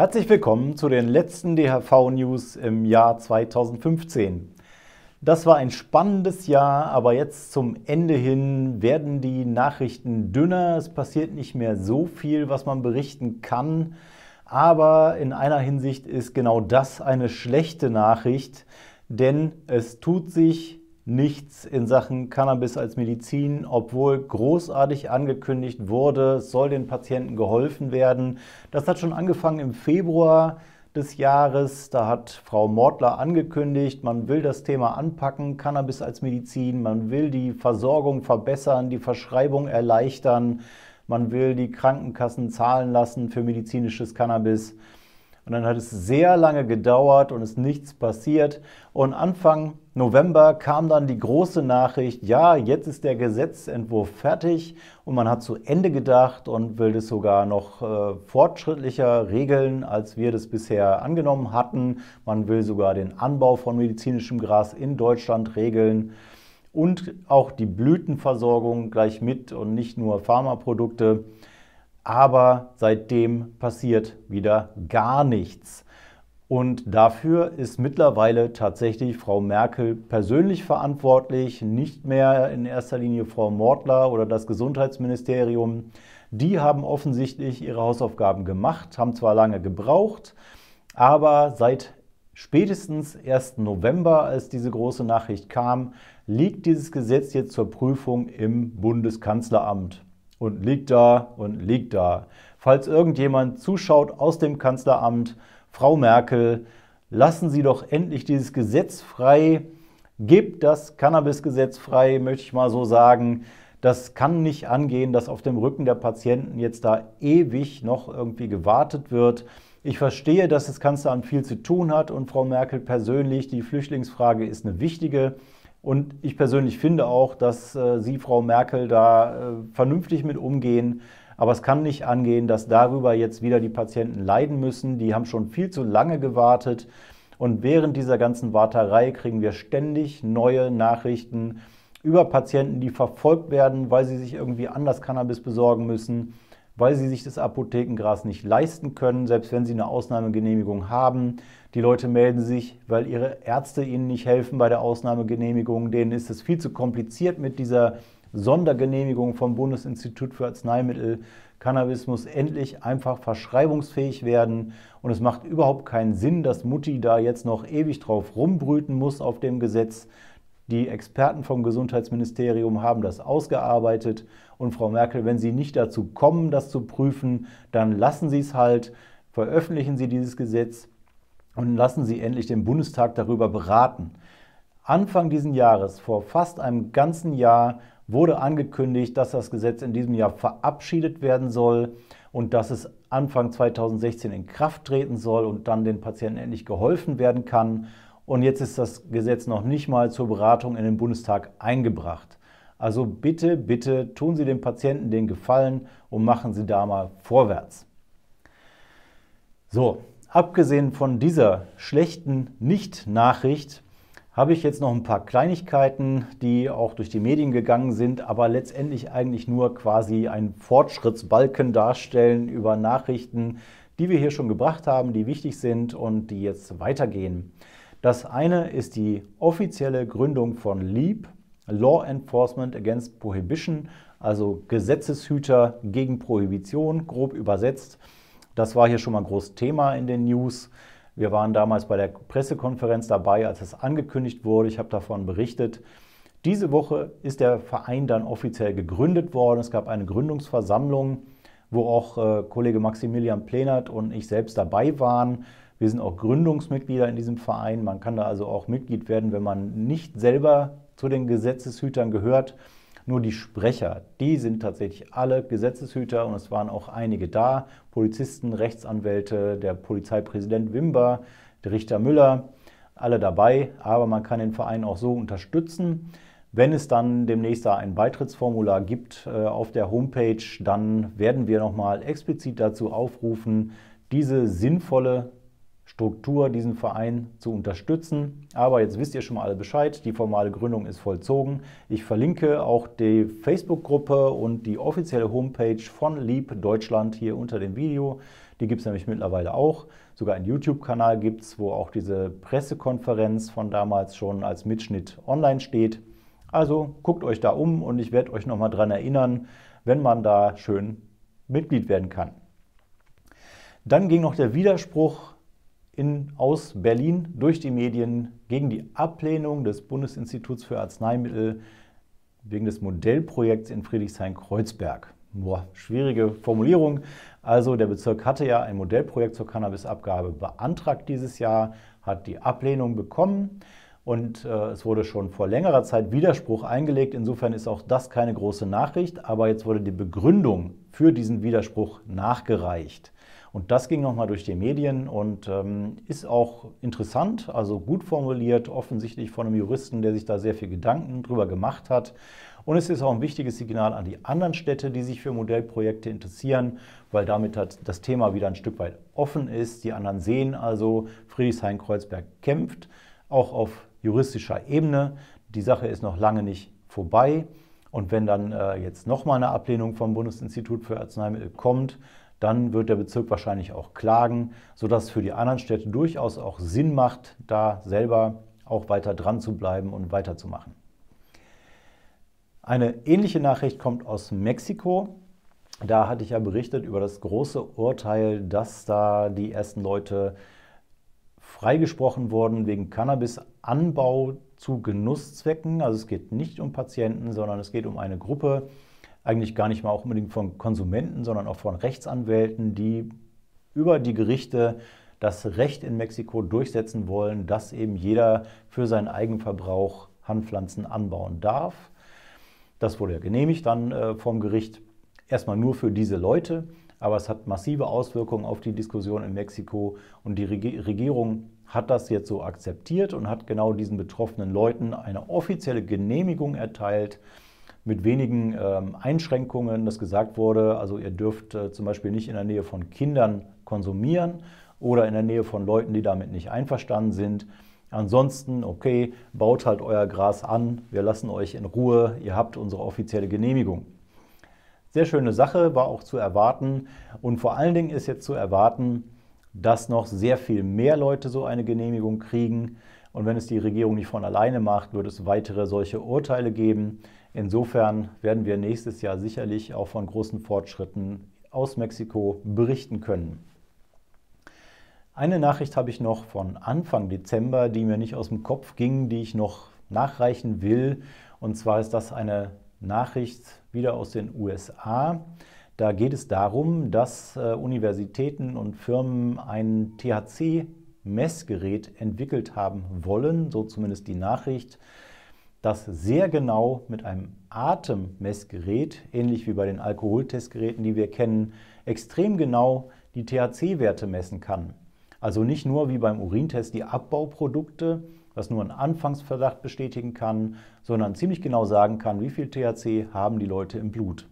Herzlich willkommen zu den letzten DHV-News im Jahr 2015. Das war ein spannendes Jahr, aber jetzt zum Ende hin werden die Nachrichten dünner. Es passiert nicht mehr so viel, was man berichten kann. Aber in einer Hinsicht ist genau das eine schlechte Nachricht, denn es tut sich nichts in Sachen Cannabis als Medizin, obwohl großartig angekündigt wurde, soll den Patienten geholfen werden. Das hat schon angefangen im Februar des Jahres. Da hat Frau Mortler angekündigt, man will das Thema anpacken, Cannabis als Medizin, man will die Versorgung verbessern, die Verschreibung erleichtern, man will die Krankenkassen zahlen lassen für medizinisches Cannabis. Und dann hat es sehr lange gedauert und ist nichts passiert. Und Anfang November kam dann die große Nachricht, ja, jetzt ist der Gesetzentwurf fertig und man hat zu Ende gedacht und will das sogar noch äh, fortschrittlicher regeln, als wir das bisher angenommen hatten. Man will sogar den Anbau von medizinischem Gras in Deutschland regeln und auch die Blütenversorgung gleich mit und nicht nur Pharmaprodukte aber seitdem passiert wieder gar nichts. Und dafür ist mittlerweile tatsächlich Frau Merkel persönlich verantwortlich, nicht mehr in erster Linie Frau Mortler oder das Gesundheitsministerium. Die haben offensichtlich ihre Hausaufgaben gemacht, haben zwar lange gebraucht, aber seit spätestens 1. November, als diese große Nachricht kam, liegt dieses Gesetz jetzt zur Prüfung im Bundeskanzleramt und liegt da und liegt da. Falls irgendjemand zuschaut aus dem Kanzleramt, Frau Merkel, lassen Sie doch endlich dieses Gesetz frei, gebt das Cannabisgesetz frei, möchte ich mal so sagen. Das kann nicht angehen, dass auf dem Rücken der Patienten jetzt da ewig noch irgendwie gewartet wird. Ich verstehe, dass das Kanzleramt viel zu tun hat und Frau Merkel persönlich, die Flüchtlingsfrage ist eine wichtige. Und ich persönlich finde auch, dass äh, Sie, Frau Merkel, da äh, vernünftig mit umgehen. Aber es kann nicht angehen, dass darüber jetzt wieder die Patienten leiden müssen. Die haben schon viel zu lange gewartet. Und während dieser ganzen Warterei kriegen wir ständig neue Nachrichten über Patienten, die verfolgt werden, weil sie sich irgendwie anders Cannabis besorgen müssen weil sie sich das Apothekengras nicht leisten können, selbst wenn sie eine Ausnahmegenehmigung haben. Die Leute melden sich, weil ihre Ärzte ihnen nicht helfen bei der Ausnahmegenehmigung. Denen ist es viel zu kompliziert mit dieser Sondergenehmigung vom Bundesinstitut für Arzneimittel. Cannabis muss endlich einfach verschreibungsfähig werden und es macht überhaupt keinen Sinn, dass Mutti da jetzt noch ewig drauf rumbrüten muss auf dem Gesetz. Die Experten vom Gesundheitsministerium haben das ausgearbeitet und Frau Merkel, wenn Sie nicht dazu kommen, das zu prüfen, dann lassen Sie es halt, veröffentlichen Sie dieses Gesetz und lassen Sie endlich den Bundestag darüber beraten. Anfang dieses Jahres, vor fast einem ganzen Jahr, wurde angekündigt, dass das Gesetz in diesem Jahr verabschiedet werden soll und dass es Anfang 2016 in Kraft treten soll und dann den Patienten endlich geholfen werden kann. Und jetzt ist das Gesetz noch nicht mal zur Beratung in den Bundestag eingebracht. Also bitte, bitte tun Sie dem Patienten den Gefallen und machen Sie da mal vorwärts. So, abgesehen von dieser schlechten Nicht-Nachricht habe ich jetzt noch ein paar Kleinigkeiten, die auch durch die Medien gegangen sind, aber letztendlich eigentlich nur quasi einen Fortschrittsbalken darstellen über Nachrichten, die wir hier schon gebracht haben, die wichtig sind und die jetzt weitergehen. Das eine ist die offizielle Gründung von LEAP, Law Enforcement Against Prohibition, also Gesetzeshüter gegen Prohibition, grob übersetzt. Das war hier schon mal groß Thema in den News. Wir waren damals bei der Pressekonferenz dabei, als es angekündigt wurde. Ich habe davon berichtet. Diese Woche ist der Verein dann offiziell gegründet worden. Es gab eine Gründungsversammlung, wo auch äh, Kollege Maximilian Plenert und ich selbst dabei waren. Wir sind auch Gründungsmitglieder in diesem Verein. Man kann da also auch Mitglied werden, wenn man nicht selber zu den Gesetzeshütern gehört. Nur die Sprecher, die sind tatsächlich alle Gesetzeshüter und es waren auch einige da. Polizisten, Rechtsanwälte, der Polizeipräsident Wimber, der Richter Müller, alle dabei. Aber man kann den Verein auch so unterstützen. Wenn es dann demnächst da ein Beitrittsformular gibt äh, auf der Homepage, dann werden wir nochmal explizit dazu aufrufen, diese sinnvolle Struktur diesen Verein zu unterstützen. Aber jetzt wisst ihr schon mal alle Bescheid, die formale Gründung ist vollzogen. Ich verlinke auch die Facebook-Gruppe und die offizielle Homepage von Lieb Deutschland hier unter dem Video. Die gibt es nämlich mittlerweile auch. Sogar einen YouTube-Kanal gibt es, wo auch diese Pressekonferenz von damals schon als Mitschnitt online steht. Also guckt euch da um und ich werde euch nochmal dran erinnern, wenn man da schön Mitglied werden kann. Dann ging noch der Widerspruch in, aus Berlin durch die Medien gegen die Ablehnung des Bundesinstituts für Arzneimittel wegen des Modellprojekts in Friedrichshain-Kreuzberg. Boah, schwierige Formulierung. Also der Bezirk hatte ja ein Modellprojekt zur Cannabisabgabe beantragt dieses Jahr, hat die Ablehnung bekommen und äh, es wurde schon vor längerer Zeit Widerspruch eingelegt. Insofern ist auch das keine große Nachricht, aber jetzt wurde die Begründung für diesen Widerspruch nachgereicht. Und das ging nochmal durch die Medien und ähm, ist auch interessant, also gut formuliert, offensichtlich von einem Juristen, der sich da sehr viel Gedanken drüber gemacht hat. Und es ist auch ein wichtiges Signal an die anderen Städte, die sich für Modellprojekte interessieren, weil damit das Thema wieder ein Stück weit offen ist. Die anderen sehen also, Friedrichshain-Kreuzberg kämpft, auch auf juristischer Ebene. Die Sache ist noch lange nicht vorbei. Und wenn dann äh, jetzt nochmal eine Ablehnung vom Bundesinstitut für Arzneimittel kommt, dann wird der Bezirk wahrscheinlich auch klagen, sodass es für die anderen Städte durchaus auch Sinn macht, da selber auch weiter dran zu bleiben und weiterzumachen. Eine ähnliche Nachricht kommt aus Mexiko. Da hatte ich ja berichtet über das große Urteil, dass da die ersten Leute freigesprochen wurden wegen Cannabisanbau zu Genusszwecken. Also es geht nicht um Patienten, sondern es geht um eine Gruppe, eigentlich gar nicht mal auch unbedingt von Konsumenten, sondern auch von Rechtsanwälten, die über die Gerichte das Recht in Mexiko durchsetzen wollen, dass eben jeder für seinen Eigenverbrauch Hanfpflanzen anbauen darf. Das wurde ja genehmigt dann äh, vom Gericht. Erstmal nur für diese Leute, aber es hat massive Auswirkungen auf die Diskussion in Mexiko und die Regierung hat das jetzt so akzeptiert und hat genau diesen betroffenen Leuten eine offizielle Genehmigung erteilt, mit wenigen ähm, Einschränkungen, dass gesagt wurde, also ihr dürft äh, zum Beispiel nicht in der Nähe von Kindern konsumieren oder in der Nähe von Leuten, die damit nicht einverstanden sind. Ansonsten, okay, baut halt euer Gras an, wir lassen euch in Ruhe, ihr habt unsere offizielle Genehmigung. Sehr schöne Sache, war auch zu erwarten und vor allen Dingen ist jetzt zu erwarten, dass noch sehr viel mehr Leute so eine Genehmigung kriegen. Und wenn es die Regierung nicht von alleine macht, wird es weitere solche Urteile geben. Insofern werden wir nächstes Jahr sicherlich auch von großen Fortschritten aus Mexiko berichten können. Eine Nachricht habe ich noch von Anfang Dezember, die mir nicht aus dem Kopf ging, die ich noch nachreichen will. Und zwar ist das eine Nachricht wieder aus den USA. Da geht es darum, dass äh, Universitäten und Firmen ein THC-Messgerät entwickelt haben wollen, so zumindest die Nachricht das sehr genau mit einem Atemmessgerät, ähnlich wie bei den Alkoholtestgeräten, die wir kennen, extrem genau die THC-Werte messen kann. Also nicht nur wie beim Urintest die Abbauprodukte, was nur einen Anfangsverdacht bestätigen kann, sondern ziemlich genau sagen kann, wie viel THC haben die Leute im Blut.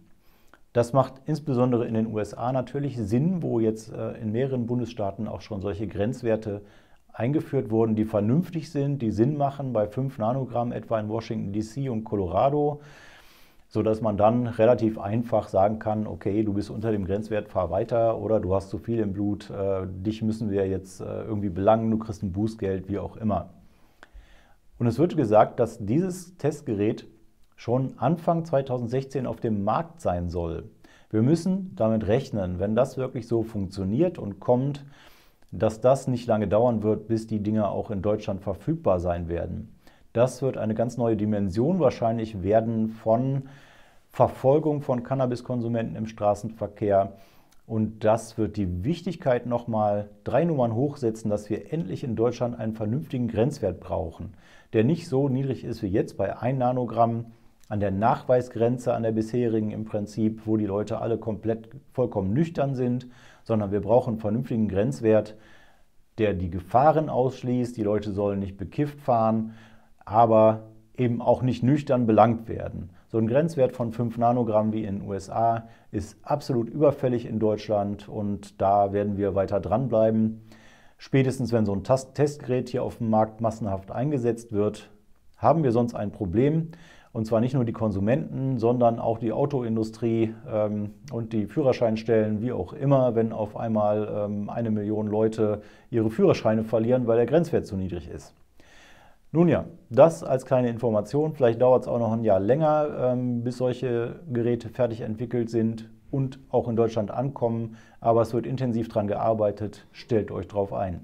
Das macht insbesondere in den USA natürlich Sinn, wo jetzt äh, in mehreren Bundesstaaten auch schon solche Grenzwerte eingeführt wurden, die vernünftig sind, die Sinn machen bei 5 Nanogramm etwa in Washington DC und Colorado, sodass man dann relativ einfach sagen kann, okay, du bist unter dem Grenzwert, fahr weiter oder du hast zu viel im Blut, äh, dich müssen wir jetzt äh, irgendwie belangen, du kriegst ein Bußgeld, wie auch immer. Und es wird gesagt, dass dieses Testgerät schon Anfang 2016 auf dem Markt sein soll. Wir müssen damit rechnen, wenn das wirklich so funktioniert und kommt, dass das nicht lange dauern wird, bis die Dinger auch in Deutschland verfügbar sein werden. Das wird eine ganz neue Dimension wahrscheinlich werden von Verfolgung von Cannabiskonsumenten im Straßenverkehr. Und das wird die Wichtigkeit nochmal drei Nummern hochsetzen, dass wir endlich in Deutschland einen vernünftigen Grenzwert brauchen, der nicht so niedrig ist wie jetzt bei 1 Nanogramm an der Nachweisgrenze, an der bisherigen im Prinzip, wo die Leute alle komplett vollkommen nüchtern sind, sondern wir brauchen einen vernünftigen Grenzwert, der die Gefahren ausschließt. Die Leute sollen nicht bekifft fahren, aber eben auch nicht nüchtern belangt werden. So ein Grenzwert von 5 Nanogramm wie in den USA ist absolut überfällig in Deutschland und da werden wir weiter dranbleiben. Spätestens wenn so ein Testgerät hier auf dem Markt massenhaft eingesetzt wird, haben wir sonst ein Problem. Und zwar nicht nur die Konsumenten, sondern auch die Autoindustrie ähm, und die Führerscheinstellen, wie auch immer, wenn auf einmal ähm, eine Million Leute ihre Führerscheine verlieren, weil der Grenzwert zu niedrig ist. Nun ja, das als kleine Information. Vielleicht dauert es auch noch ein Jahr länger, ähm, bis solche Geräte fertig entwickelt sind und auch in Deutschland ankommen. Aber es wird intensiv daran gearbeitet. Stellt euch drauf ein.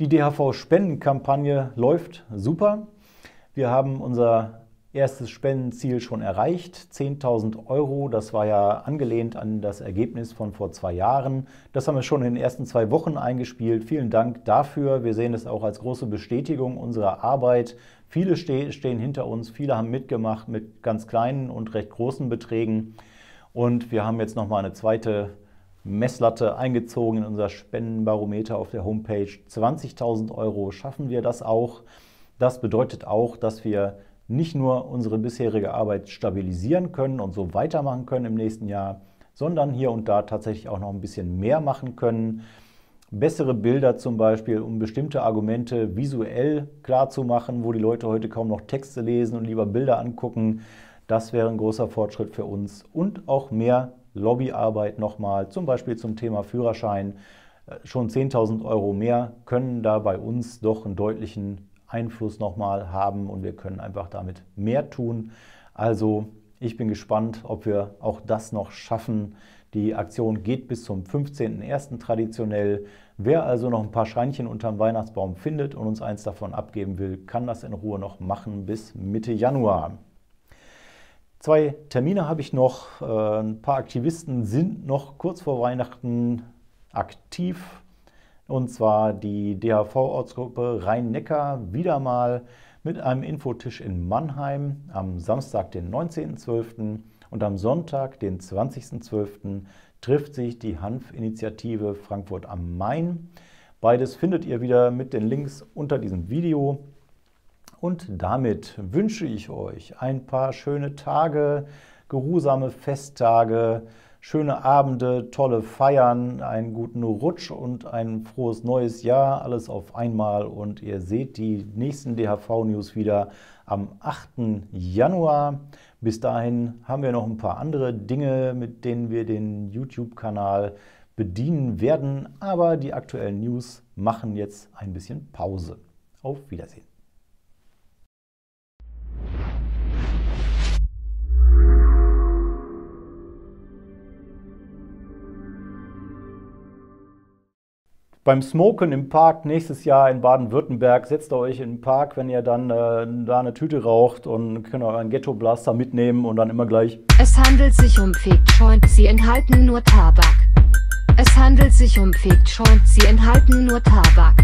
Die DHV-Spendenkampagne läuft super. Wir haben unser erstes Spendenziel schon erreicht, 10.000 Euro. Das war ja angelehnt an das Ergebnis von vor zwei Jahren. Das haben wir schon in den ersten zwei Wochen eingespielt. Vielen Dank dafür. Wir sehen es auch als große Bestätigung unserer Arbeit. Viele stehen hinter uns, viele haben mitgemacht mit ganz kleinen und recht großen Beträgen. Und wir haben jetzt nochmal eine zweite Messlatte eingezogen in unser Spendenbarometer auf der Homepage. 20.000 Euro schaffen wir das auch. Das bedeutet auch, dass wir nicht nur unsere bisherige Arbeit stabilisieren können und so weitermachen können im nächsten Jahr, sondern hier und da tatsächlich auch noch ein bisschen mehr machen können. Bessere Bilder zum Beispiel, um bestimmte Argumente visuell klar zu machen, wo die Leute heute kaum noch Texte lesen und lieber Bilder angucken. Das wäre ein großer Fortschritt für uns. Und auch mehr Lobbyarbeit nochmal, zum Beispiel zum Thema Führerschein. Äh, schon 10.000 Euro mehr können da bei uns doch einen deutlichen Einfluss nochmal haben und wir können einfach damit mehr tun. Also ich bin gespannt, ob wir auch das noch schaffen. Die Aktion geht bis zum 15.01. traditionell. Wer also noch ein paar Scheinchen unterm Weihnachtsbaum findet und uns eins davon abgeben will, kann das in Ruhe noch machen bis Mitte Januar. Zwei Termine habe ich noch. Äh, ein paar Aktivisten sind noch kurz vor Weihnachten aktiv und zwar die DHV-Ortsgruppe Rhein-Neckar wieder mal mit einem Infotisch in Mannheim am Samstag, den 19.12. und am Sonntag, den 20.12. trifft sich die Hanf-Initiative Frankfurt am Main. Beides findet ihr wieder mit den Links unter diesem Video. Und damit wünsche ich euch ein paar schöne Tage, geruhsame Festtage, schöne Abende, tolle Feiern, einen guten Rutsch und ein frohes neues Jahr, alles auf einmal. Und ihr seht die nächsten DHV-News wieder am 8. Januar. Bis dahin haben wir noch ein paar andere Dinge, mit denen wir den YouTube-Kanal bedienen werden, aber die aktuellen News machen jetzt ein bisschen Pause. Auf Wiedersehen. beim Smoken im Park nächstes Jahr in Baden-Württemberg. Setzt euch in den Park, wenn ihr dann äh, da eine Tüte raucht und könnt euren Ghetto-Blaster mitnehmen und dann immer gleich. Es handelt sich um Fake Joints, sie enthalten nur Tabak. Es handelt sich um Fake Joints, sie enthalten nur Tabak.